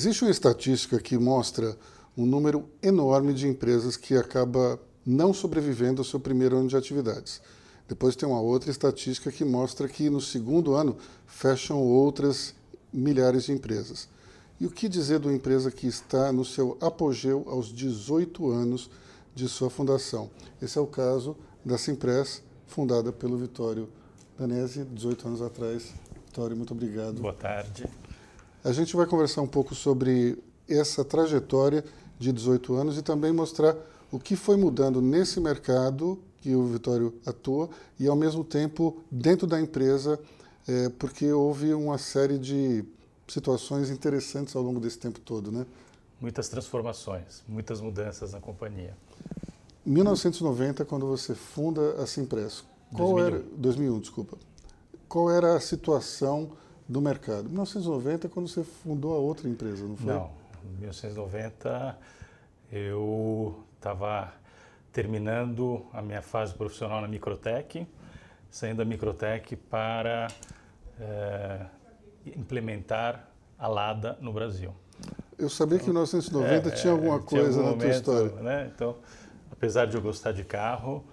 Existe uma estatística que mostra um número enorme de empresas que acaba não sobrevivendo ao seu primeiro ano de atividades. Depois tem uma outra estatística que mostra que no segundo ano fecham outras milhares de empresas. E o que dizer de uma empresa que está no seu apogeu aos 18 anos de sua fundação? Esse é o caso da Simpress, fundada pelo Vitório Danese, 18 anos atrás. Vitório, muito obrigado. Boa tarde. A gente vai conversar um pouco sobre essa trajetória de 18 anos e também mostrar o que foi mudando nesse mercado que o Vitório atua e, ao mesmo tempo, dentro da empresa, é, porque houve uma série de situações interessantes ao longo desse tempo todo, né? Muitas transformações, muitas mudanças na companhia. 1990, quando você funda a Simpresso, qual 2001. era 2001, desculpa. Qual era a situação do mercado. 1990 é quando você fundou a outra empresa, não foi? Não, em 1990 eu estava terminando a minha fase profissional na Microtech, saindo da Microtech para é, implementar a LADA no Brasil. Eu sabia então, que em 1990 é, tinha alguma tinha coisa algum na momento, tua história. Né? Então, apesar de eu gostar de carro,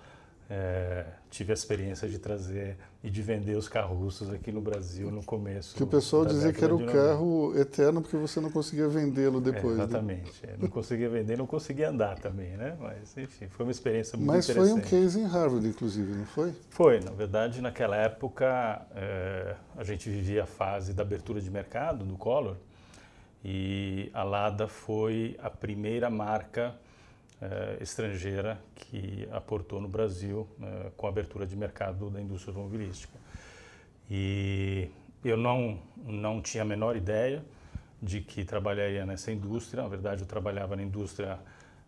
é, tive a experiência de trazer e de vender os carroços aqui no Brasil no começo. Que o pessoal dizia que era o carro eterno porque você não conseguia vendê-lo depois. Né? É, exatamente. Né? Não conseguia vender, não conseguia andar também, né? Mas, enfim, foi uma experiência muito Mas interessante. Mas foi um case em Harvard, inclusive, não foi? Foi. Na verdade, naquela época, é, a gente vivia a fase da abertura de mercado do Collor e a Lada foi a primeira marca eh, estrangeira que aportou no Brasil eh, com a abertura de mercado da indústria automobilística. E eu não, não tinha a menor ideia de que trabalharia nessa indústria. Na verdade, eu trabalhava na indústria,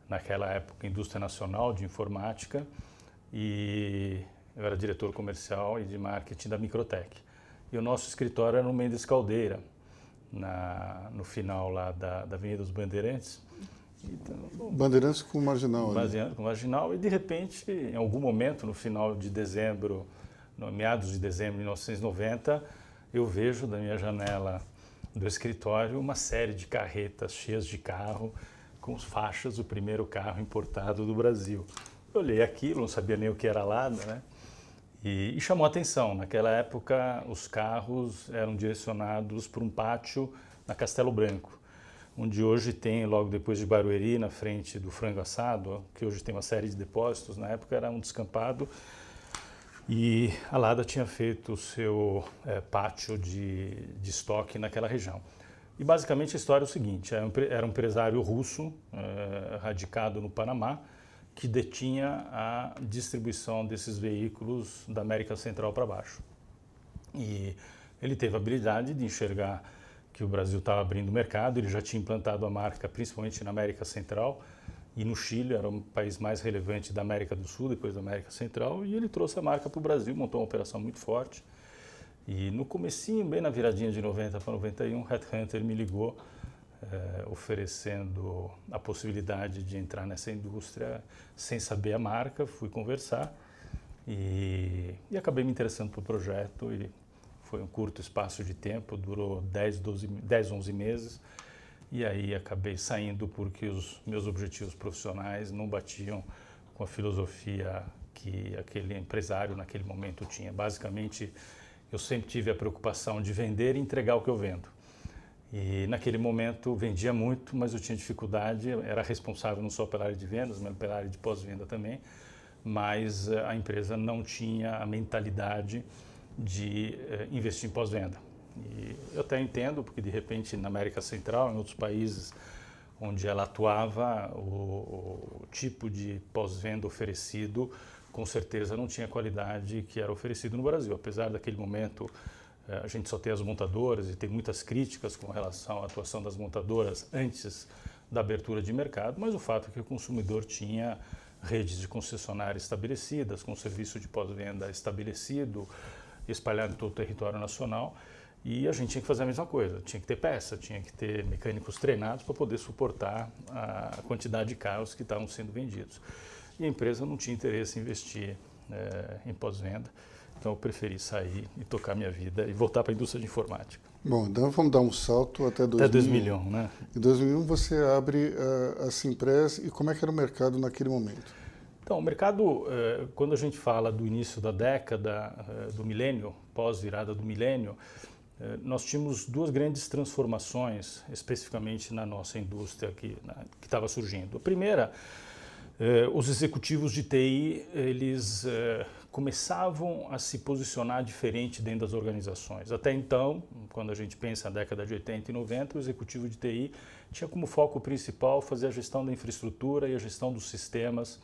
naquela época, indústria nacional de informática e eu era diretor comercial e de marketing da Microtech. E o nosso escritório era no Mendes Caldeira, na, no final lá da, da Avenida dos Bandeirantes. Então, Bandeirantes com marginal. Bandeirantes com marginal e de repente, em algum momento no final de dezembro, no, meados de dezembro de 1990, eu vejo da minha janela do escritório uma série de carretas cheias de carro com faixas o primeiro carro importado do Brasil. Eu olhei aquilo, não sabia nem o que era lá, né? E, e chamou atenção. Naquela época, os carros eram direcionados para um pátio na Castelo Branco onde hoje tem, logo depois de Barueri, na frente do Frango Assado, que hoje tem uma série de depósitos, na época era um descampado, e a Lada tinha feito o seu é, pátio de, de estoque naquela região. E basicamente a história é o seguinte: é era um empresário russo, é, radicado no Panamá, que detinha a distribuição desses veículos da América Central para baixo. E ele teve a habilidade de enxergar que o Brasil estava abrindo mercado, ele já tinha implantado a marca principalmente na América Central e no Chile, era o país mais relevante da América do Sul, depois da América Central, e ele trouxe a marca para o Brasil, montou uma operação muito forte. E no comecinho, bem na viradinha de 90 para 91, Headhunter me ligou eh, oferecendo a possibilidade de entrar nessa indústria sem saber a marca, fui conversar e, e acabei me interessando pelo projeto e foi um curto espaço de tempo, durou 10, 12, 10 11 meses. E aí acabei saindo porque os meus objetivos profissionais não batiam com a filosofia que aquele empresário naquele momento tinha. Basicamente, eu sempre tive a preocupação de vender e entregar o que eu vendo. E naquele momento vendia muito, mas eu tinha dificuldade, era responsável não só pela área de vendas, mas pela área de pós-venda também, mas eh, a empresa não tinha a mentalidade de eh, investir em pós-venda. E eu até entendo, porque de repente na América Central, em outros países onde ela atuava, o, o tipo de pós-venda oferecido com certeza não tinha a qualidade que era oferecido no Brasil. Apesar daquele momento eh, a gente só ter as montadoras e tem muitas críticas com relação à atuação das montadoras antes da abertura de mercado, mas o fato é que o consumidor tinha redes de concessionária estabelecidas, com serviço de pós-venda estabelecido, espalhado em todo o território nacional. E a gente tinha que fazer a mesma coisa, tinha que ter peça, tinha que ter mecânicos treinados para poder suportar a quantidade de carros que estavam sendo vendidos. E a empresa não tinha interesse em investir é, em pós-venda, então eu preferi sair e tocar minha vida e voltar para a indústria de informática. Bom, então vamos dar um salto até 2001. Até 2001, né? Em 2001 você abre eh, a, a Simpress e como é que era o mercado naquele momento? Então, o mercado, eh, quando a gente fala do início da década, eh, do milênio, pós-virada do milênio, eh, nós tínhamos duas grandes transformações, especificamente na nossa indústria que estava surgindo. A primeira, os executivos de TI, eles começavam a se posicionar diferente dentro das organizações. Até então, quando a gente pensa na década de 80 e 90, o executivo de TI tinha como foco principal fazer a gestão da infraestrutura e a gestão dos sistemas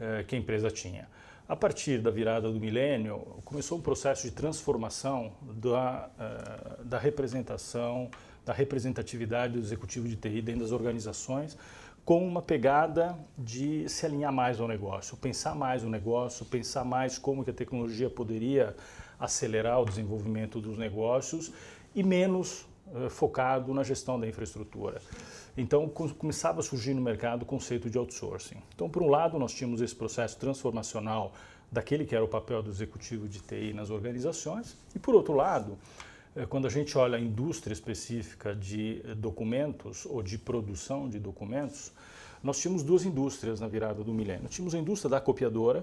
eh, que a empresa tinha. A partir da virada do milênio, começou um processo de transformação da, eh, da representação, da representatividade do executivo de TI dentro das organizações, com uma pegada de se alinhar mais ao negócio, pensar mais no negócio, pensar mais como que a tecnologia poderia acelerar o desenvolvimento dos negócios e menos eh, focado na gestão da infraestrutura. Então, começava a surgir no mercado o conceito de outsourcing. Então, por um lado, nós tínhamos esse processo transformacional daquele que era o papel do executivo de TI nas organizações, e por outro lado, eh, quando a gente olha a indústria específica de eh, documentos ou de produção de documentos, nós tínhamos duas indústrias na virada do milênio. Tínhamos a indústria da copiadora,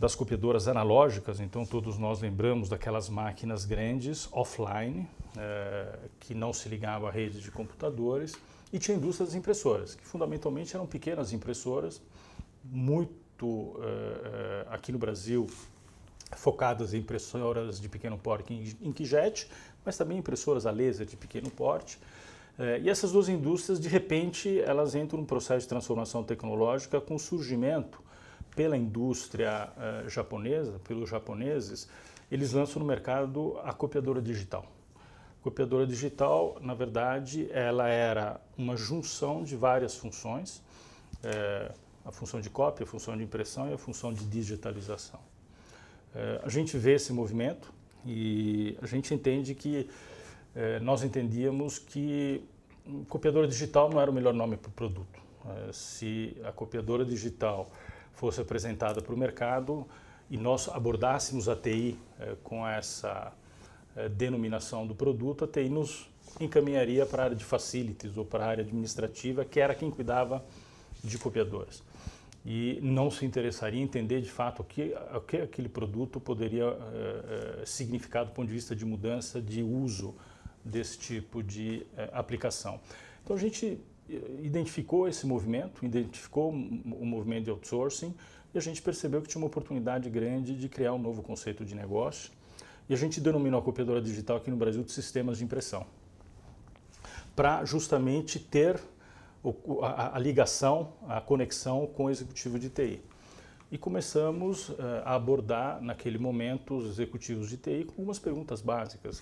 das copiadoras analógicas, então todos nós lembramos daquelas máquinas grandes offline, eh, que não se ligava à rede de computadores, e tinha a indústria das impressoras, que fundamentalmente eram pequenas impressoras, muito eh, eh, aqui no Brasil focadas em impressoras de pequeno porte em inkjet, mas também impressoras a laser de pequeno porte. e essas duas indústrias, de repente, elas entram num processo de transformação tecnológica com o surgimento pela indústria japonesa, pelos japoneses, eles lançam no mercado a copiadora digital copiadora digital, na verdade, ela era uma junção de várias funções, é, a função de cópia, a função de impressão e a função de digitalização. É, a gente vê esse movimento e a gente entende que, é, nós entendíamos que copiadora digital não era o melhor nome para o produto. se a copiadora digital fosse apresentada para o mercado e nós abordássemos a TI com essa eh, denominação do produto, a TI nos encaminharia para a área de facilities ou para a área administrativa, que era quem cuidava de copiadoras E não se interessaria em entender de fato o que, o que aquele produto poderia eh, eh, significar do ponto de vista de mudança de uso desse tipo de aplicação. Então a gente identificou esse movimento, identificou o movimento de outsourcing e a gente percebeu que tinha uma oportunidade grande de criar um novo conceito de negócio e a gente denominou a copiadora digital aqui no Brasil de sistemas de impressão, para justamente ter a, ligação, a conexão com o executivo de TI. E começamos eh, a abordar, naquele momento, os executivos de TI com algumas perguntas básicas.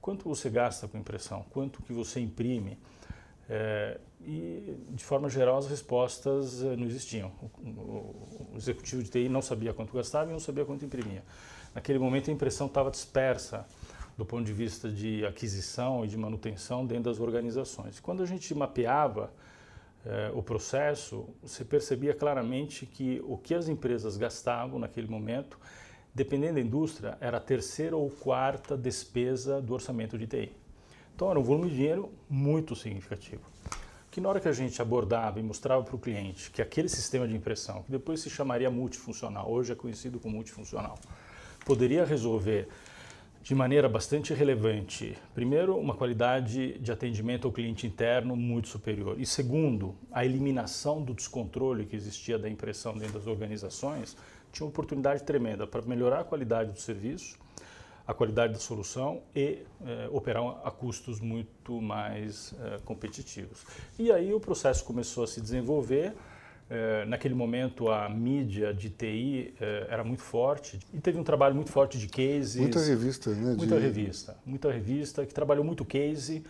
Quanto você gasta com impressão? Quanto que você imprime? É, e, de forma geral, as respostas eh, não existiam. O, o, o, executivo de TI não sabia quanto gastava e não sabia quanto imprimia. Naquele momento a impressão estava dispersa do ponto de vista de aquisição e de manutenção dentro das organizações. Quando a gente mapeava eh, o processo, você percebia claramente que o que as empresas gastavam naquele momento, dependendo da indústria, era a terceira ou quarta despesa do orçamento de TI. Então era um volume de dinheiro muito significativo. Que na hora que a gente abordava e mostrava para o cliente que aquele sistema de impressão, que depois se chamaria multifuncional, hoje é conhecido como multifuncional, poderia resolver de maneira bastante relevante, primeiro, uma qualidade de atendimento ao cliente interno muito superior, e segundo, a eliminação do descontrole que existia da impressão dentro das organizações, tinha uma oportunidade tremenda para melhorar a qualidade do serviço, a qualidade da solução e eh, operar a custos muito mais eh, competitivos. E aí o processo começou a se desenvolver eh, naquele momento a mídia de TI eh, era muito forte e teve um trabalho muito forte de cases. Muita revista, né? Muita revista, muita revista que trabalhou muito case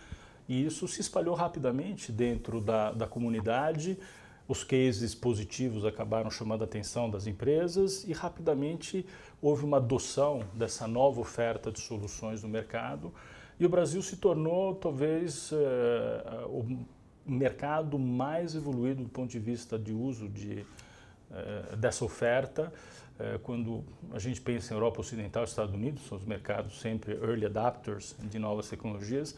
e isso se espalhou rapidamente dentro da, da comunidade. Os cases positivos acabaram chamando a atenção das empresas e rapidamente houve uma adoção dessa nova oferta de soluções no mercado. E o Brasil se tornou talvez eh, o mercado mais evoluído do ponto de vista de uso de, eh, dessa oferta. Eh, quando a gente pensa em Europa Ocidental e Estados Unidos, são os mercados sempre early adapters de novas tecnologias,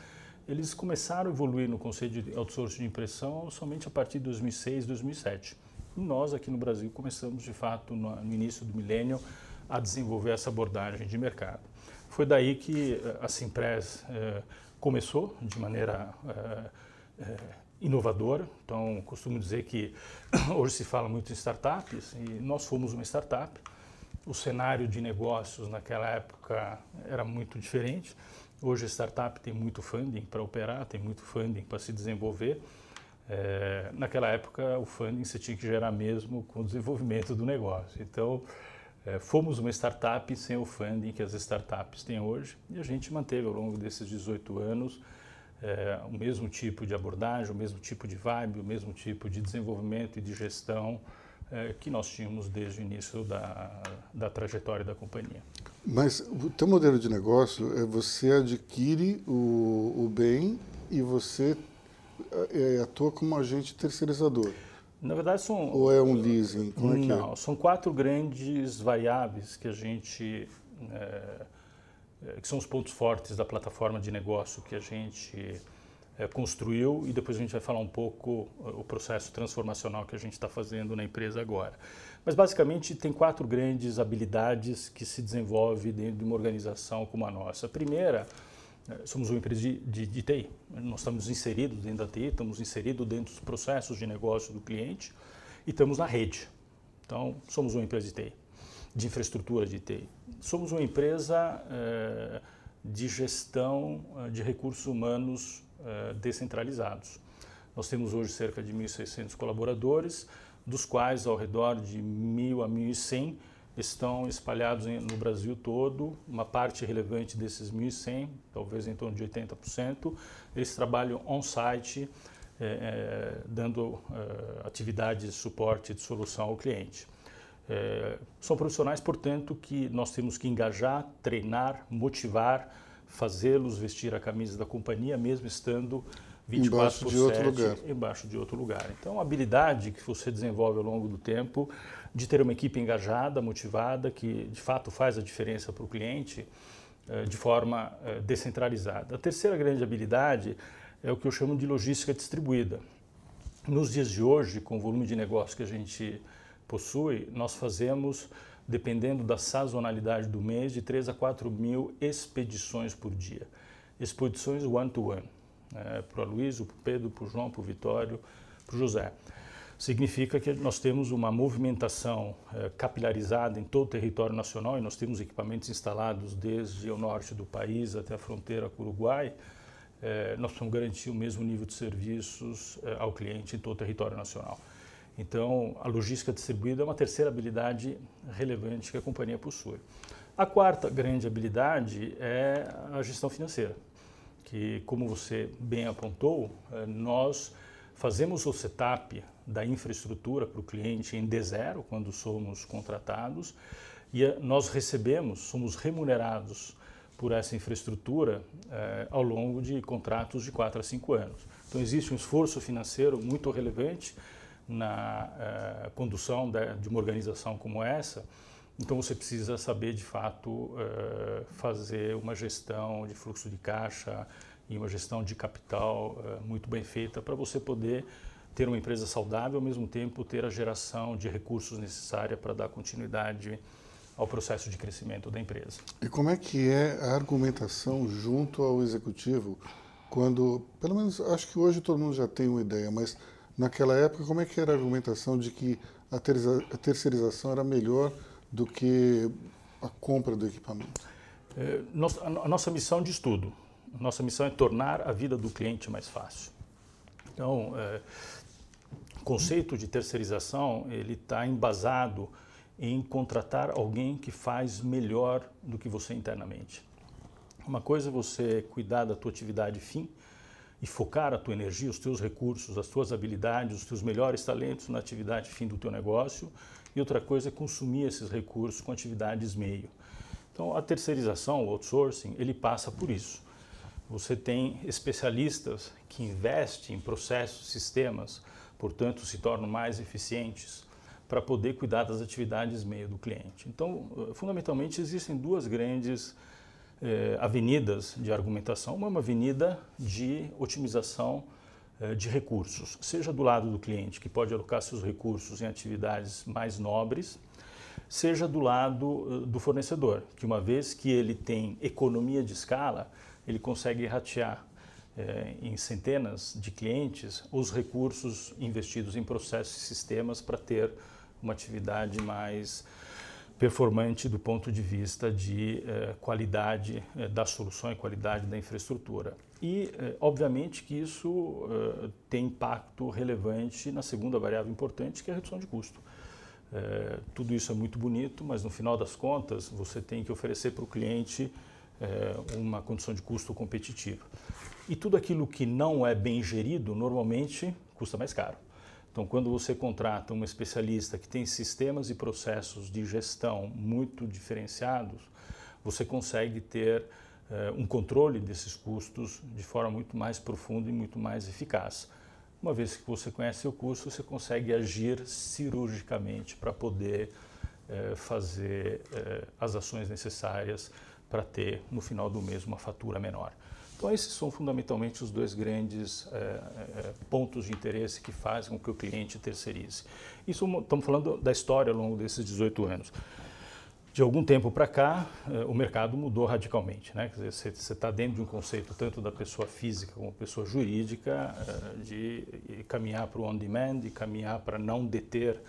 eles começaram a evoluir no conceito de outsourcing de impressão somente a partir de 2006, 2007. E nós aqui no Brasil começamos, de fato, no, início do milênio, a desenvolver essa abordagem de mercado. Foi daí que eh, a Simpress eh, começou de maneira inovadora. Então, costumo dizer que hoje se fala muito em startups e nós fomos uma startup. O cenário de negócios naquela época era muito diferente. Hoje a startup tem muito funding para operar, tem muito funding para se desenvolver. É, naquela época, o funding você tinha que gerar mesmo com o desenvolvimento do negócio. Então, é, fomos uma startup sem o funding que as startups têm hoje e a gente manteve ao longo desses 18 anos é, o mesmo tipo de abordagem, o mesmo tipo de vibe, o mesmo tipo de desenvolvimento e de gestão é, que nós tínhamos desde o início da, da trajetória da companhia. Mas o teu modelo de negócio é você adquire o, o bem e você é, atua como agente terceirizador. Na verdade, são. Ou é um leasing? Como não, é que é? são quatro grandes variáveis que a gente é, eh, que são os pontos fortes da plataforma de negócio que a gente é, construiu e depois a gente vai falar um pouco eh, o processo transformacional que a gente está fazendo na empresa agora. Mas basicamente tem quatro grandes habilidades que se desenvolve dentro de uma organização como a nossa. A primeira, somos uma empresa de, de, de TI, nós estamos inseridos dentro da TI, estamos inseridos dentro dos processos de negócio do cliente e estamos na rede. Então, somos uma empresa de TI de infraestrutura de TI. Somos uma empresa eh, de gestão eh, de recursos humanos eh, descentralizados. Nós temos hoje cerca de 1.600 colaboradores, dos quais ao redor de 1.000 a 1.100 estão espalhados no Brasil todo. Uma parte relevante desses 1.100, talvez em torno de 80%, eles trabalham on-site, dando atividades de suporte de solução ao cliente. É, são profissionais, portanto, que nós temos que engajar, treinar, motivar, fazê-los vestir a camisa da companhia, mesmo estando 24 embaixo de 7, outro lugar. embaixo de outro lugar. Então, a habilidade que você desenvolve ao longo do tempo de ter uma equipe engajada, motivada, que de fato faz a diferença para o cliente é, de forma é, descentralizada. A terceira grande habilidade é o que eu chamo de logística distribuída. Nos dias de hoje, com o volume de negócio que a gente possui, nós fazemos, dependendo da sazonalidade do mês, de 3 a 4 mil expedições por dia. Expedições one-to-one, né, para o Luiz, para o Pedro, para o João, para o Vitório, para o José. Significa que nós temos uma movimentação eh, capilarizada em todo o território nacional e nós temos equipamentos instalados desde o norte do país até a fronteira com o Uruguai, eh, nós precisamos garantir o mesmo nível de serviços eh, ao cliente em todo o território nacional. Então, a logística distribuída é uma terceira habilidade relevante que a companhia possui. A quarta grande habilidade é a gestão financeira, que, como você bem apontou, é, nós fazemos o setup da infraestrutura para o cliente em D0 quando somos contratados e é, nós recebemos, somos remunerados por essa infraestrutura eh, ao longo de contratos de 4 a 5 anos. Então existe um esforço financeiro muito relevante na uh, condução de, de uma organização como essa, então você precisa saber de fato uh, fazer uma gestão de fluxo de caixa e uma gestão de capital uh, muito bem feita para você poder ter uma empresa saudável, ao mesmo tempo ter a geração de recursos necessária para dar continuidade ao processo de crescimento da empresa. E como é que é a argumentação junto ao executivo quando, pelo menos acho que hoje todo mundo já tem uma ideia, mas Naquela época, como é que era a argumentação de que a terceirização era melhor do que a compra do equipamento? É, nossa, a nossa missão de estudo, nossa missão é tornar a vida do cliente mais fácil. Então, é, o conceito de terceirização ele está embasado em contratar alguém que faz melhor do que você internamente. Uma coisa é você cuidar da tua atividade fim, e focar a tua energia, os teus recursos, as tuas habilidades, os teus melhores talentos na atividade fim do teu negócio, e outra coisa é consumir esses recursos com atividades meio. Então, a terceirização, o outsourcing, ele passa por isso. Você tem especialistas que investem em processos, sistemas, portanto, se tornam mais eficientes para poder cuidar das atividades meio do cliente. Então, eh, fundamentalmente, existem duas grandes eh, avenidas de argumentação, uma avenida de otimização eh, de recursos, seja do lado do cliente, que pode alocar seus recursos em atividades mais nobres, seja do lado eh, do fornecedor, que uma vez que ele tem economia de escala, ele consegue ratear em centenas de clientes os recursos investidos em processos e sistemas para ter uma atividade mais performante do ponto de vista de eh, qualidade eh, da solução e qualidade da infraestrutura. E, eh, obviamente, que isso eh, tem impacto relevante na segunda variável importante, que é a redução de custo. Eh, tudo isso é muito bonito, mas no final das contas, você tem que oferecer para o cliente eh, uma condição de custo competitiva. E tudo aquilo que não é bem gerido, normalmente, custa mais caro. Então, quando você contrata um especialista que tem sistemas e processos de gestão muito diferenciados, você consegue ter eh, um controle desses custos de forma muito mais profunda e muito mais eficaz. Uma vez que você conhece o custo, você consegue agir cirurgicamente para poder eh, fazer eh, as ações necessárias para ter no final do mês uma fatura menor. Então, esses são fundamentalmente os dois grandes é, pontos de interesse que fazem com que o cliente terceirize. Isso estamos falando da história ao longo desses 18 anos. De algum tempo para cá, eh, o mercado mudou radicalmente. Né? Quer dizer, você está dentro de um conceito tanto da pessoa física como pessoa jurídica de caminhar para o on-demand, de caminhar para não deter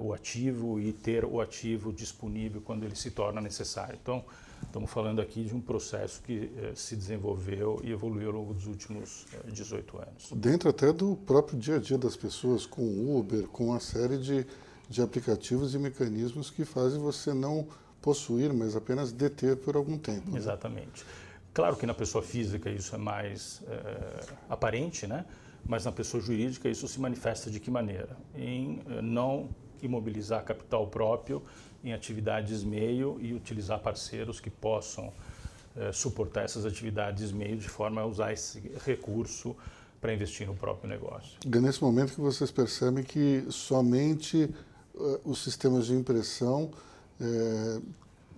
o ativo e ter o ativo disponível quando ele se torna necessário. Então, Estamos falando aqui de um processo que eh, se desenvolveu e evoluiu ao longo dos últimos eh, 18 anos. Dentro até do próprio dia a dia das pessoas, com o Uber, com uma série de, de aplicativos e mecanismos que fazem você não possuir, mas apenas deter por algum tempo. Né? Exatamente. Claro que na pessoa física isso é mais eh, aparente, né? mas na pessoa jurídica isso se manifesta de que maneira? Em eh, não imobilizar capital próprio em atividades meio e utilizar parceiros que possam eh, suportar essas atividades meio de forma a usar esse recurso para investir no próprio negócio. E nesse momento que vocês percebem que somente uh, os sistemas de impressão eh,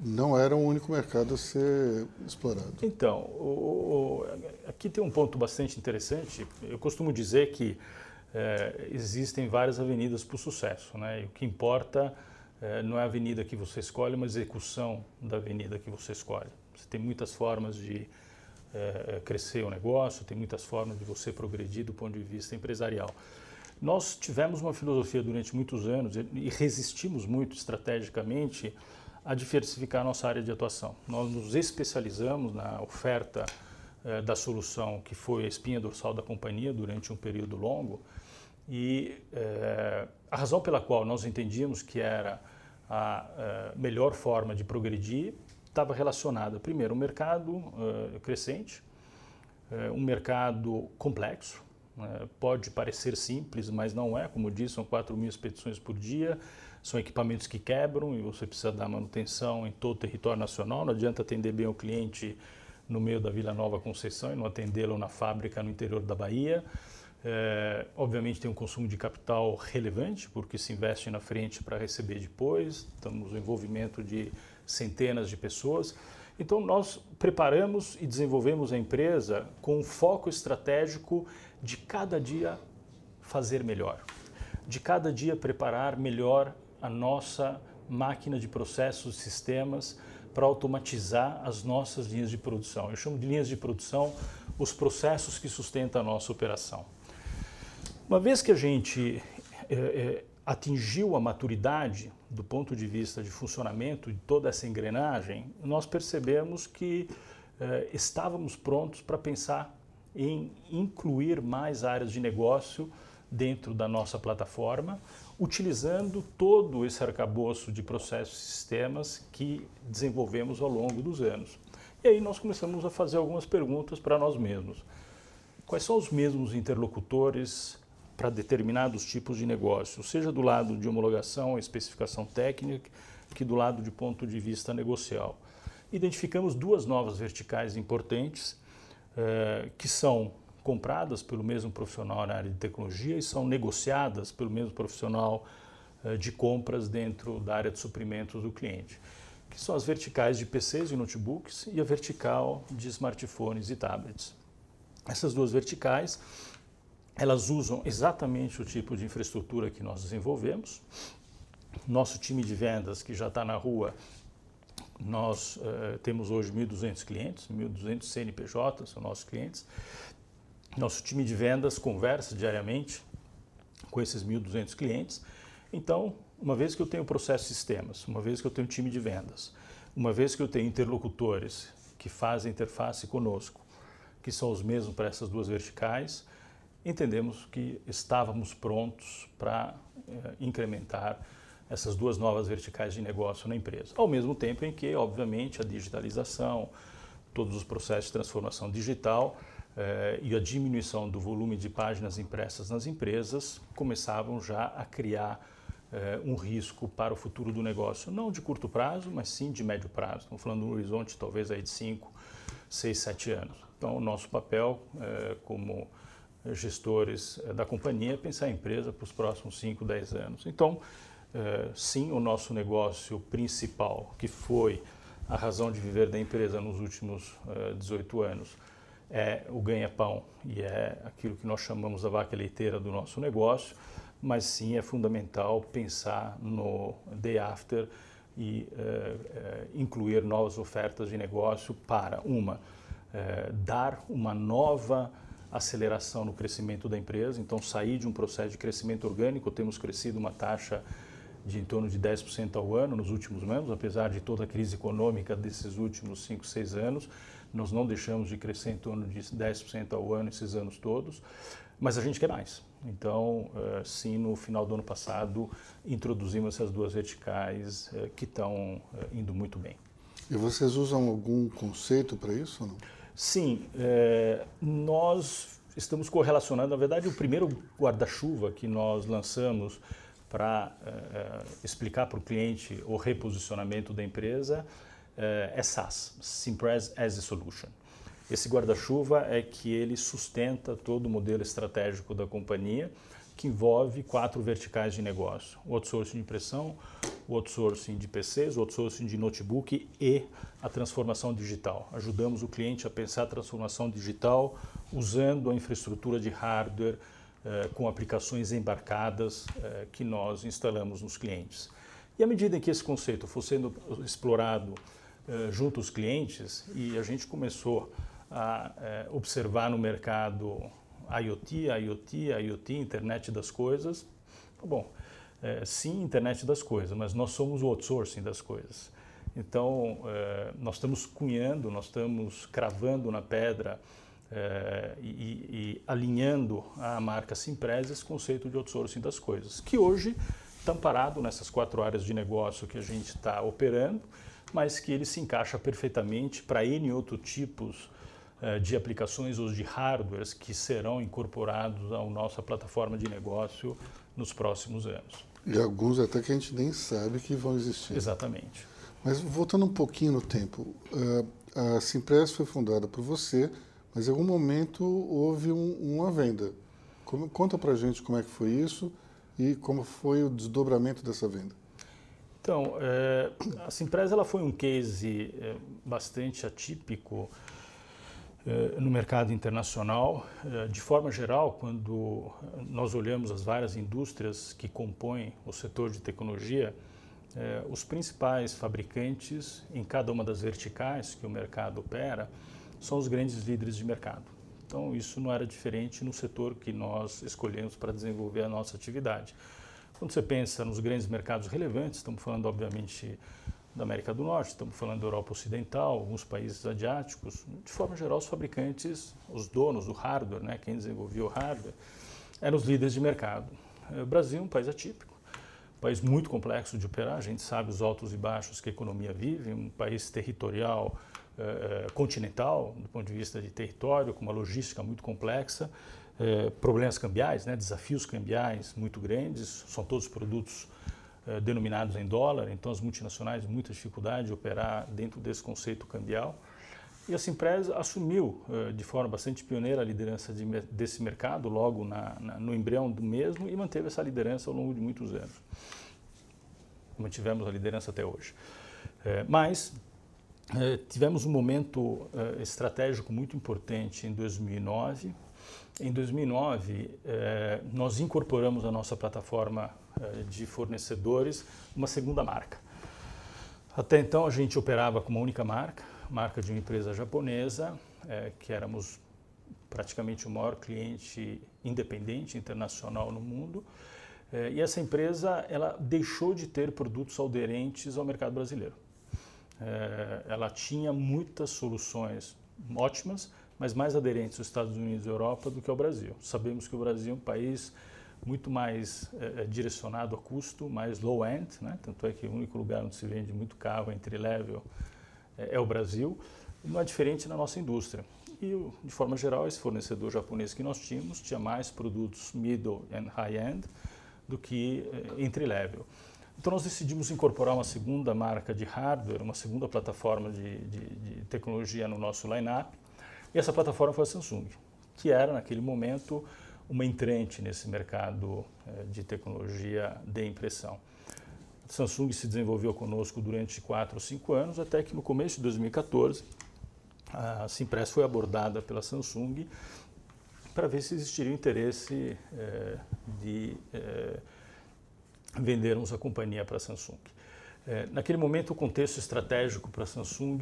não era o único mercado a ser explorado. Então, o, o, aqui tem um ponto bastante interessante. Eu costumo dizer que eh, existem várias avenidas para o sucesso, né? E o que importa é, não é a avenida que você escolhe, mas a execução da avenida que você escolhe. Você tem muitas formas de é, é, crescer o negócio, tem muitas formas de você progredir do ponto de vista empresarial. Nós tivemos uma filosofia durante muitos anos e resistimos muito estrategicamente a diversificar a nossa área de atuação. Nós nos especializamos na oferta é, da solução que foi a espinha dorsal da companhia durante um período longo e eh, a razão pela qual nós entendíamos que era a, eh, melhor forma de progredir estava relacionada, primeiro, um mercado uh, crescente, uh, um mercado complexo, né, pode parecer simples, mas não é, como eu disse, são 4 mil expedições por dia, são equipamentos que quebram e você precisa dar manutenção em todo o território nacional, não adianta atender bem o cliente no meio da Vila Nova Conceição e não atendê-lo na fábrica no interior da Bahia. É, obviamente tem um consumo de capital relevante, porque se investe na frente para receber depois, estamos no envolvimento de centenas de pessoas. Então, nós preparamos e desenvolvemos a empresa com um foco estratégico de cada dia fazer melhor, de cada dia preparar melhor a nossa máquina de processos, sistemas, para automatizar as nossas linhas de produção. Eu chamo de linhas de produção os processos que sustentam a nossa operação. Uma vez que a gente é, é, atingiu a maturidade do ponto de vista de funcionamento de toda essa engrenagem, nós percebemos que é, estávamos prontos para pensar em incluir mais áreas de negócio dentro da nossa plataforma, utilizando todo esse arcabouço de processos e sistemas que desenvolvemos ao longo dos anos. E aí nós começamos a fazer algumas perguntas para nós mesmos. Quais são os mesmos interlocutores? para determinados tipos de negócio, seja do lado de homologação, especificação técnica, que do lado de ponto de vista negocial. Identificamos duas novas verticais importantes eh, que são compradas pelo mesmo profissional na área de tecnologia e são negociadas pelo mesmo profissional eh, de compras dentro da área de suprimentos do cliente, que são as verticais de PCs e notebooks e a vertical de smartphones e tablets. Essas duas verticais elas usam exatamente o tipo de infraestrutura que nós desenvolvemos. Nosso time de vendas, que já está na rua, nós uh, temos hoje 1.200 clientes, 1.200 CNPJ são nossos clientes. Nosso time de vendas conversa diariamente com esses 1.200 clientes. Então, uma vez que eu tenho processo sistemas, uma vez que eu tenho time de vendas, uma vez que eu tenho interlocutores que fazem interface conosco, que são os mesmos para essas duas verticais, entendemos que estávamos prontos para eh, incrementar essas duas novas verticais de negócio na empresa. Ao mesmo tempo em que, obviamente, a digitalização, todos os processos de transformação digital eh, e a diminuição do volume de páginas impressas nas empresas começavam já a criar eh, um risco para o futuro do negócio, não de curto prazo, mas sim de médio prazo. Estamos falando de um horizonte talvez aí de 5, 6, 7 anos. Então, o nosso papel eh, como gestores eh, da companhia pensar a empresa para os próximos 5, 10 anos. Então, eh, sim, o nosso negócio principal, que foi a razão de viver da empresa nos últimos 18 eh, anos, é o ganha-pão e é aquilo que nós chamamos a vaca leiteira do nosso negócio, mas sim é fundamental pensar no day after e incluir novas ofertas de negócio para, uma, dar uma nova aceleração no crescimento da empresa, então sair de um processo de crescimento orgânico, temos crescido uma taxa de em torno de 10% ao ano nos últimos anos, apesar de toda a crise econômica desses últimos 5, 6 anos, nós não deixamos de crescer em torno de 10% ao ano esses anos todos, mas a gente quer mais. Então, eh, sim, no final do ano passado, introduzimos essas duas verticais eh, que estão eh, indo muito bem. E vocês usam algum conceito para isso ou não? Sim, é, nós estamos correlacionando, na verdade, o primeiro guarda-chuva que nós lançamos para é, é, explicar para o cliente o reposicionamento da empresa é, é SaaS, Simpress as a Solution. Esse guarda-chuva é que ele sustenta todo o modelo estratégico da companhia, que envolve quatro verticais de negócio: o outsourcing de impressão, o outsourcing de PCs, o outsourcing de notebook e a transformação digital. Ajudamos o cliente a pensar a transformação digital usando a infraestrutura de hardware eh, com aplicações embarcadas eh, que nós instalamos nos clientes. E à medida que esse conceito foi sendo explorado eh, junto aos clientes e a gente começou a eh, observar no mercado IoT, IoT, IoT, internet das coisas. bom, é, sim, internet das coisas, mas nós somos o outsourcing das coisas. Então, é, nós estamos cunhando, nós estamos cravando na pedra é, e, e, alinhando a marca Simpresa conceito de outsourcing das coisas, que hoje está amparado nessas quatro áreas de negócio que a gente está operando, mas que ele se encaixa perfeitamente para N outros tipos eh, de aplicações ou de hardwares que serão incorporados à nossa plataforma de negócio nos próximos anos. E alguns até que a gente nem sabe que vão existir. Exatamente. Mas voltando um pouquinho no tempo, eh, a Simpress foi fundada por você, mas em algum momento houve um, uma venda. Como, conta para gente como é que foi isso e como foi o desdobramento dessa venda. Então, é, a Simpress ela foi um case bastante atípico, eh, no mercado internacional. Eh, de forma geral, quando eh, nós olhamos as várias indústrias que compõem o setor de tecnologia, os principais fabricantes em cada uma das verticais que o mercado opera são os grandes líderes de mercado. Então, isso não era diferente no setor que nós escolhemos para desenvolver a nossa atividade. Quando você pensa nos grandes mercados relevantes, estamos falando, obviamente, da América do Norte, estamos falando da Europa Ocidental, alguns países asiáticos, de forma geral, os fabricantes, os donos do hardware, né, quem desenvolvia o hardware, eram os líderes de mercado. É, o Brasil é um país atípico, um país muito complexo de operar, a gente sabe os altos e baixos que a economia vive, um país territorial, eh, continental, do ponto de vista de território, com uma logística muito complexa, eh, problemas cambiais, né, desafios cambiais muito grandes, são todos produtos eh, denominados em dólar, então as multinacionais muita dificuldade de operar dentro desse conceito cambial. E a Simpress assumiu eh, de forma bastante pioneira a liderança de, desse mercado logo na, na, no embrião do mesmo e manteve essa liderança ao longo de muitos anos. Mantivemos a liderança até hoje. Eh, mas tivemos um momento estratégico muito importante em 2009. Em 2009, nós incorporamos a nossa plataforma eh, de fornecedores, uma segunda marca. Até então a gente operava com uma única marca, marca de uma empresa japonesa, é, que éramos praticamente o maior cliente independente internacional no mundo. É, e essa empresa ela deixou de ter produtos aderentes ao mercado brasileiro. É, ela tinha muitas soluções ótimas, mas mais aderentes aos Estados Unidos e Europa do que ao Brasil. Sabemos que o Brasil é um país muito mais é, direcionado a custo, mais low-end, né? tanto é que o único lugar onde se vende muito carro entre level é, é o Brasil, não é diferente na nossa indústria. E, de forma geral, esse fornecedor japonês que nós tínhamos tinha mais produtos middle and high-end do que é, entre level. Então nós decidimos incorporar uma segunda marca de hardware, uma segunda plataforma de, de, de tecnologia no nosso line-up, e essa plataforma foi a Samsung, que era naquele momento uma entrante nesse mercado eh, de tecnologia de impressão. A Samsung se desenvolveu conosco durante quatro ou cinco anos, até que no começo de 2014, a Simpress foi abordada pela Samsung para ver se existiria o interesse eh, de eh, vendermos a companhia para a Samsung. naquele momento, o contexto estratégico para a Samsung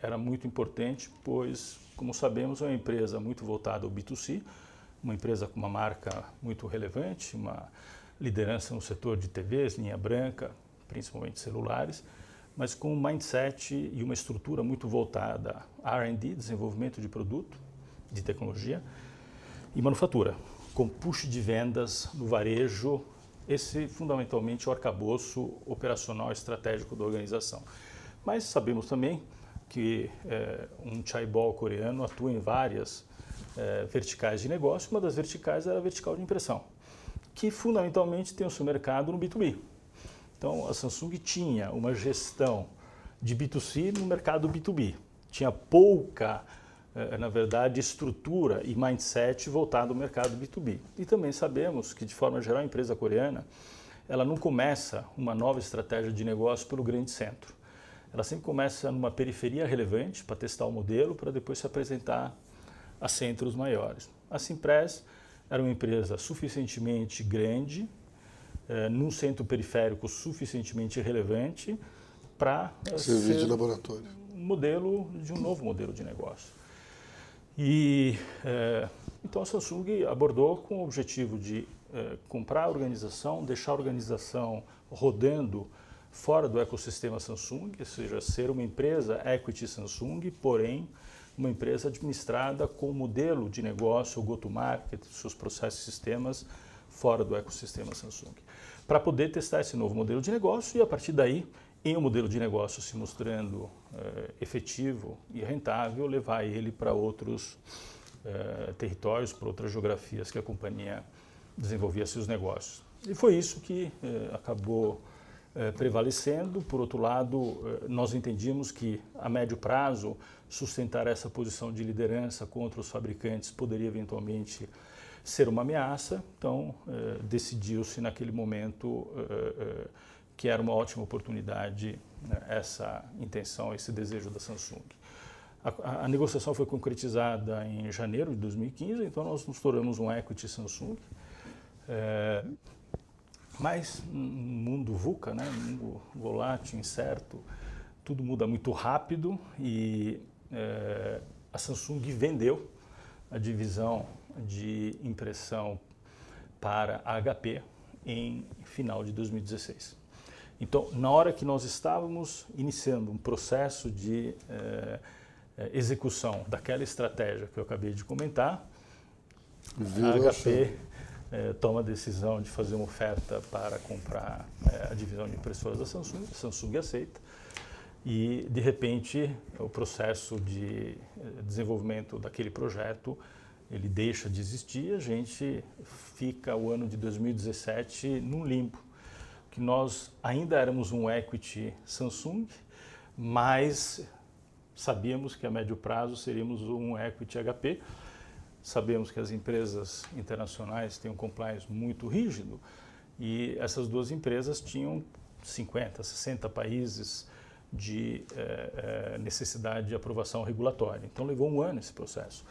era muito importante, pois, como sabemos, é uma empresa muito voltada ao B2C, uma empresa com uma marca muito relevante, uma liderança no setor de TVs, linha branca, principalmente celulares, mas com um mindset e uma estrutura muito voltada a R&D, desenvolvimento de produto, de tecnologia e manufatura, com push de vendas no varejo, esse fundamentalmente é o arcabouço operacional estratégico da organização. Mas sabemos também que é, um chaebol coreano atua em várias eh, verticais de negócio. Uma das verticais era a vertical de impressão, que fundamentalmente tem o seu mercado no B2B. Então, a Samsung tinha uma gestão de B2C no mercado B2B. Tinha pouca, eh, na verdade, estrutura e mindset voltado ao mercado B2B. E também sabemos que, de forma geral, a empresa coreana ela não começa uma nova estratégia de negócio pelo grande centro. Ela sempre começa numa periferia relevante para testar o modelo, para depois se apresentar a centros maiores. A Simpress era uma empresa suficientemente grande, eh, num centro periférico suficientemente relevante para eh, servir ser de laboratório. Um modelo de um novo modelo de negócio. E eh, então a Samsung abordou com o objetivo de comprar a organização, deixar a organização rodando fora do ecossistema Samsung, ou seja, ser uma empresa equity Samsung, porém uma empresa administrada com o um modelo de negócio, o go-to-market, seus processos e sistemas fora do ecossistema Samsung. Para poder testar esse novo modelo de negócio e a partir daí, em um modelo de negócio se mostrando eh, efetivo e rentável, levar ele para outros eh, territórios, para outras geografias que a companhia desenvolvia seus negócios. E foi isso que eh, acabou eh, prevalecendo. Por outro lado, eh, nós entendíamos que a médio prazo sustentar essa posição de liderança contra os fabricantes poderia eventualmente ser uma ameaça. Então, eh, decidiu-se naquele momento que era uma ótima oportunidade né, essa intenção, esse desejo da Samsung. A, a, negociação foi concretizada em janeiro de 2015, então nós nos tornamos um equity Samsung. É, mas um mundo VUCA, né, um mundo volátil, incerto, tudo muda muito rápido e é, a Samsung vendeu a divisão de impressão para a HP em final de 2016. Então, na hora que nós estávamos iniciando um processo de é, é execução daquela estratégia que eu acabei de comentar, Virou a HP é, toma a decisão de fazer uma oferta para comprar é, a divisão de impressoras da Samsung, a Samsung aceita. E, de repente, o processo de é, desenvolvimento daquele projeto, ele deixa de existir, a gente fica o ano de 2017 num limbo, que nós ainda éramos um equity Samsung, mas sabíamos que a médio prazo seríamos um equity HP, Sabemos que as empresas internacionais têm um compliance muito rígido e essas duas empresas tinham 50, 60 países de eh, eh, necessidade de aprovação regulatória. Então levou um ano esse processo.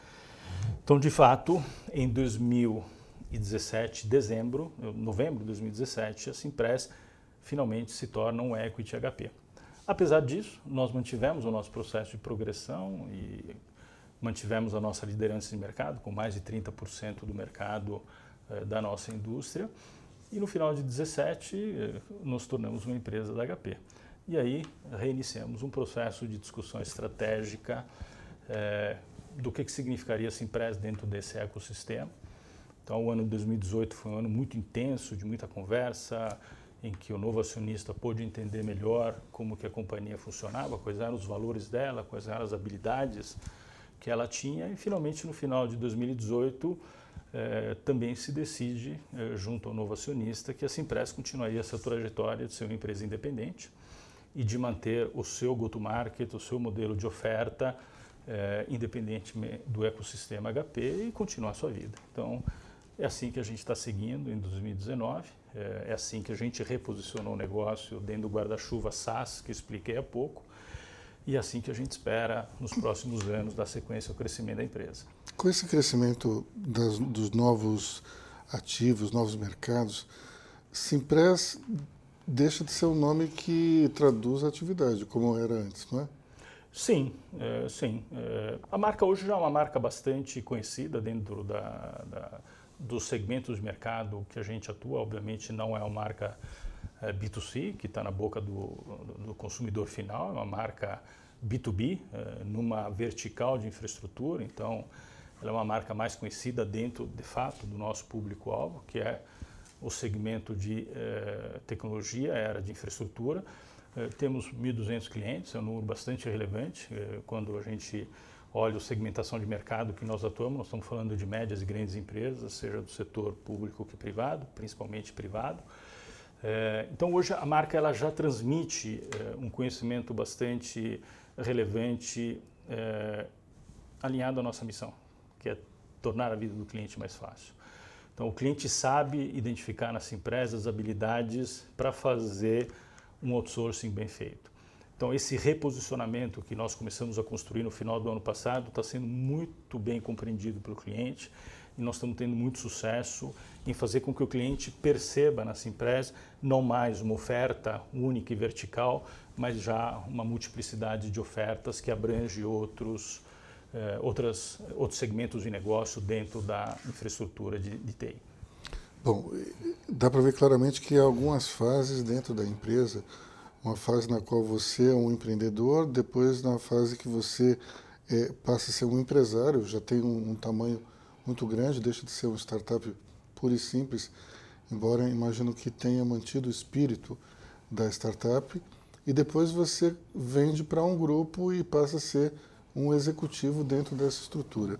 Então, de fato, em 2017, dezembro, novembro de 2017, a Simpress finalmente se torna um equity HP. Apesar disso, nós mantivemos o nosso processo de progressão e mantivemos a nossa liderança de mercado, com mais de 30% do mercado eh, da nossa indústria. E no final de 2017, eh, nos tornamos uma empresa da HP. E aí reiniciamos um processo de discussão estratégica eh, do que, que significaria essa empresa dentro desse ecossistema. Então, o ano de 2018 foi um ano muito intenso, de muita conversa, em que o novo acionista pôde entender melhor como que a companhia funcionava, quais eram os valores dela, quais eram as habilidades que ela tinha e finalmente no final de 2018 eh, também se decide, eh, junto ao novo acionista, que a Simpress continuaria essa trajetória de ser uma empresa independente e de manter o seu go-to-market, o seu modelo de oferta, eh, independente do ecossistema HP e continuar a sua vida. Então, é assim que a gente está seguindo em 2019, eh, é, assim que a gente reposicionou o negócio dentro do guarda-chuva SaaS, que expliquei há pouco, e é assim que a gente espera nos próximos anos da sequência ao crescimento da empresa. Com esse crescimento das, dos novos ativos, novos mercados, Simpress deixa de ser um nome que traduz a atividade, como era antes, não é? Sim, é, sim. É, a marca hoje já é uma marca bastante conhecida dentro da, da, dos segmentos de mercado que a gente atua. Obviamente não é uma marca é B2C, que está na boca do, do, consumidor final, é uma marca B2B, é, numa vertical de infraestrutura, então ela é uma marca mais conhecida dentro, de fato, do nosso público-alvo, que é o segmento de é, tecnologia, era é de infraestrutura. Eh, temos 1.200 clientes, é um número bastante relevante. quando a gente olha a segmentação de mercado que nós atuamos, nós estamos falando de médias e grandes empresas, seja do setor público que privado, principalmente privado. É, então hoje a marca ela já transmite é, um conhecimento bastante relevante é, alinhado à nossa missão, que é tornar a vida do cliente mais fácil. Então o cliente sabe identificar nas empresas habilidades para fazer um outsourcing bem feito. Então, esse reposicionamento que nós começamos a construir no final do ano passado está sendo muito bem compreendido pelo cliente e nós estamos tendo muito sucesso em fazer com que o cliente perceba na Simpress não mais uma oferta única e vertical, mas já uma multiplicidade de ofertas que abrange outros, eh, outras, outros segmentos de negócio dentro da infraestrutura de, de TI. Bom, dá para ver claramente que há algumas fases dentro da empresa. Uma fase na qual você é um empreendedor, depois na fase que você eh, passa a ser um empresário, já tem um, um tamanho muito grande, deixa de ser uma startup pura e simples, embora imagino que tenha mantido o espírito da startup. E depois você vende para um grupo e passa a ser um executivo dentro dessa estrutura.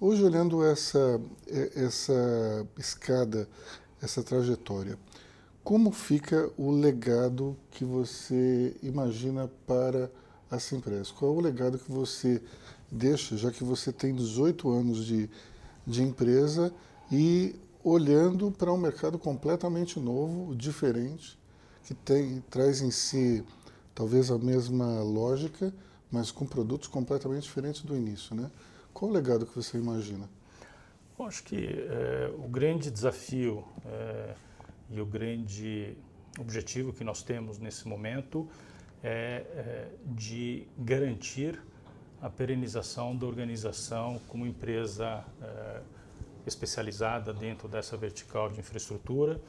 Hoje, olhando essa, é, essa escada, essa trajetória, como fica o legado que você imagina para a Simpress? Qual é o legado que você deixa, já que você tem 18 anos de de empresa e olhando para um mercado completamente novo, diferente, que tem traz em si talvez a mesma lógica, mas com produtos completamente diferentes do início, né? Qual o legado que você imagina? Bom, acho que é, o grande desafio é, e o grande objetivo que nós temos nesse momento é, é de garantir a perenização da organização como empresa eh, especializada dentro dessa vertical de infraestrutura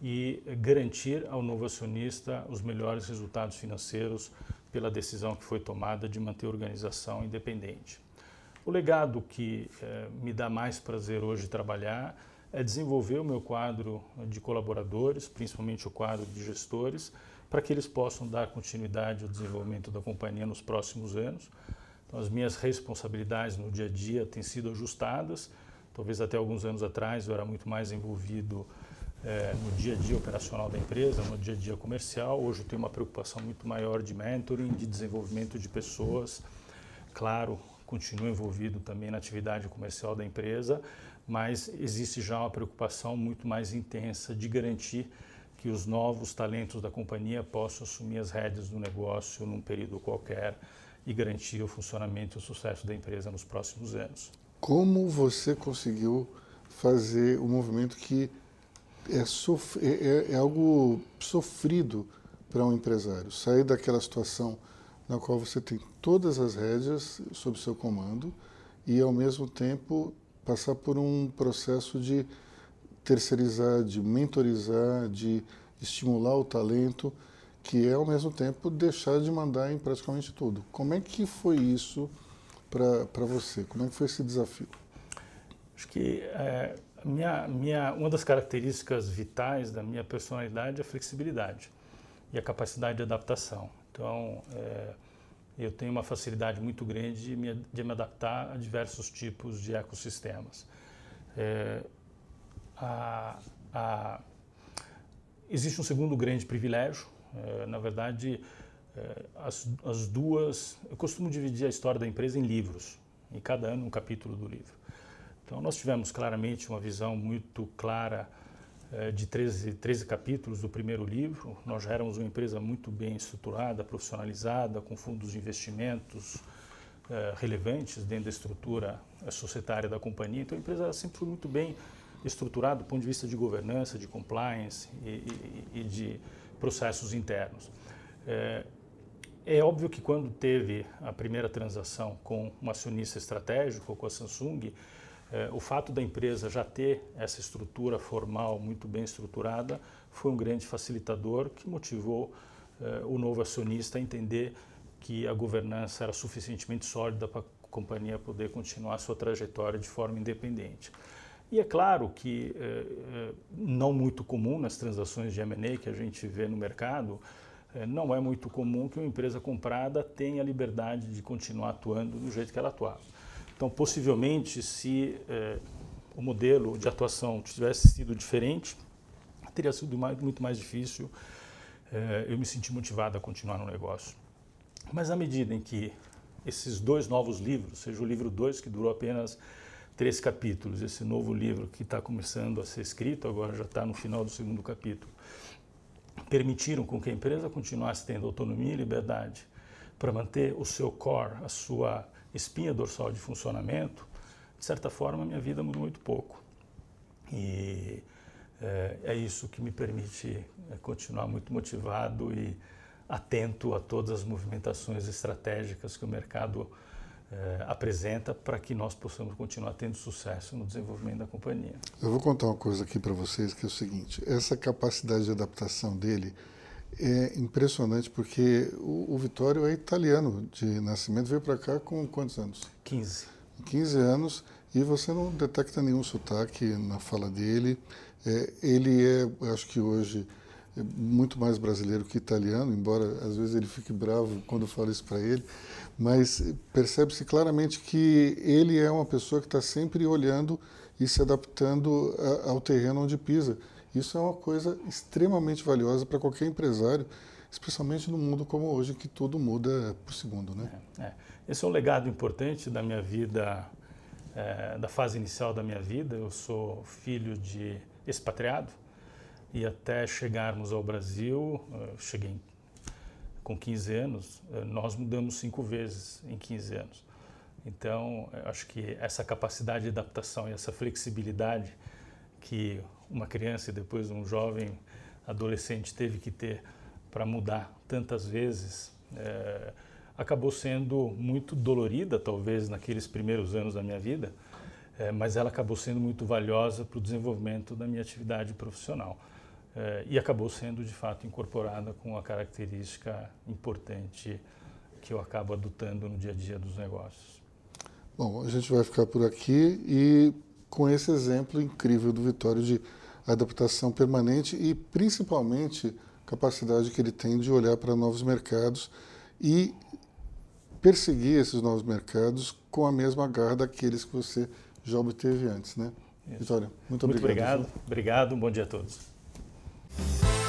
e garantir ao novo acionista os melhores resultados financeiros pela decisão que foi tomada de manter a organização independente. O legado que eh, me dá mais prazer hoje trabalhar é desenvolver o meu quadro de colaboradores, principalmente o quadro de gestores, para que eles possam dar continuidade ao desenvolvimento da companhia nos próximos anos, então, as minhas responsabilidades no dia a dia têm sido ajustadas. Talvez até alguns anos atrás eu era muito mais envolvido é, no dia a dia operacional da empresa, no dia a dia comercial. Hoje eu tenho uma preocupação muito maior de mentoring, de desenvolvimento de pessoas. Claro, continuo envolvido também na atividade comercial da empresa, mas existe já uma preocupação muito mais intensa de garantir que os novos talentos da companhia possam assumir as rédeas do negócio num período qualquer e garantir o funcionamento e o sucesso da empresa nos próximos anos. Como você conseguiu fazer um movimento que é, sof é, é, é algo sofrido para um empresário? Sair daquela situação na qual você tem todas as rédeas sob seu comando e, ao mesmo tempo, passar por um processo de terceirizar, de mentorizar, de estimular o talento que é ao mesmo tempo deixar de mandar em praticamente tudo. Como é que foi isso para você? Como é que foi esse desafio? Acho que é, minha, minha, uma das características vitais da minha personalidade é a flexibilidade e a capacidade de adaptação. Então, é, eu tenho uma facilidade muito grande de me, de me adaptar a diversos tipos de ecossistemas. É, a, a, existe um segundo grande privilégio, eh, na verdade, eh, as, as duas. Eu costumo dividir a história da empresa em livros, e cada ano um capítulo do livro. Então, nós tivemos claramente uma visão muito clara eh, de 13, 13 capítulos do primeiro livro. Nós já éramos uma empresa muito bem estruturada, profissionalizada, com fundos de investimentos relevantes dentro da estrutura societária da companhia. Então, a empresa sempre foi muito bem estruturada do ponto de vista de governança, de compliance e, e, e de processos internos. É, é óbvio que quando teve a primeira transação com um acionista estratégico, com a Samsung, é, o fato da empresa já ter essa estrutura formal muito bem estruturada foi um grande facilitador que motivou é, o novo acionista a entender que a governança era suficientemente sólida para a companhia poder continuar sua trajetória de forma independente. E é claro que eh, eh, não muito comum nas transações de M&A que a gente vê no mercado, eh, não é muito comum que uma empresa comprada tenha liberdade de continuar atuando do jeito que ela atuava. Então, possivelmente, se o modelo de atuação tivesse sido diferente, teria sido mais, muito mais difícil eu me sentir motivado a continuar no negócio. Mas à medida em que esses dois novos livros, seja o livro 2, que durou apenas três capítulos. Esse novo livro que está começando a ser escrito, agora já está no final do segundo capítulo, permitiram com que a empresa continuasse tendo autonomia e liberdade para manter o seu core, a sua espinha dorsal de funcionamento, de certa forma, minha vida mudou muito pouco. E é, é isso que me permite eh, continuar muito motivado e atento a todas as movimentações estratégicas que o mercado eh, apresenta para que nós possamos continuar tendo sucesso no desenvolvimento da companhia. Eu vou contar uma coisa aqui para vocês que é o seguinte: essa capacidade de adaptação dele é impressionante porque o, o Vitório é italiano de nascimento, veio para cá com quantos anos? 15. 15 anos e você não detecta nenhum sotaque na fala dele. É, ele é, acho que hoje é muito mais brasileiro que italiano, embora às vezes ele fique bravo quando eu falo isso para ele, mas percebe-se claramente que ele é uma pessoa que está sempre olhando e se adaptando a, ao terreno onde pisa. Isso é uma coisa extremamente valiosa para qualquer empresário, especialmente no mundo como hoje, que tudo muda por segundo, né? É, é. Esse é um legado importante da minha vida, é, da fase inicial da minha vida. Eu sou filho de expatriado, e até chegarmos ao Brasil, eh, cheguei com 15 anos, eh, nós mudamos cinco vezes em 15 anos. Então, eh, acho que essa capacidade de adaptação e essa flexibilidade que uma criança e depois um jovem adolescente teve que ter para mudar tantas vezes, é, acabou sendo muito dolorida, talvez, naqueles primeiros anos da minha vida, é, mas ela acabou sendo muito valiosa para o desenvolvimento da minha atividade profissional. Eh, e acabou sendo de fato incorporada com a característica importante que eu acabo adotando no dia a dia dos negócios. Bom, a gente vai ficar por aqui e com esse exemplo incrível do Vitório de adaptação permanente e principalmente capacidade que ele tem de olhar para novos mercados e perseguir esses novos mercados com a mesma garra daqueles que você já obteve antes, né? Isso. Vitória, muito, obrigado. Muito obrigado, obrigado, bom dia a todos. Bye.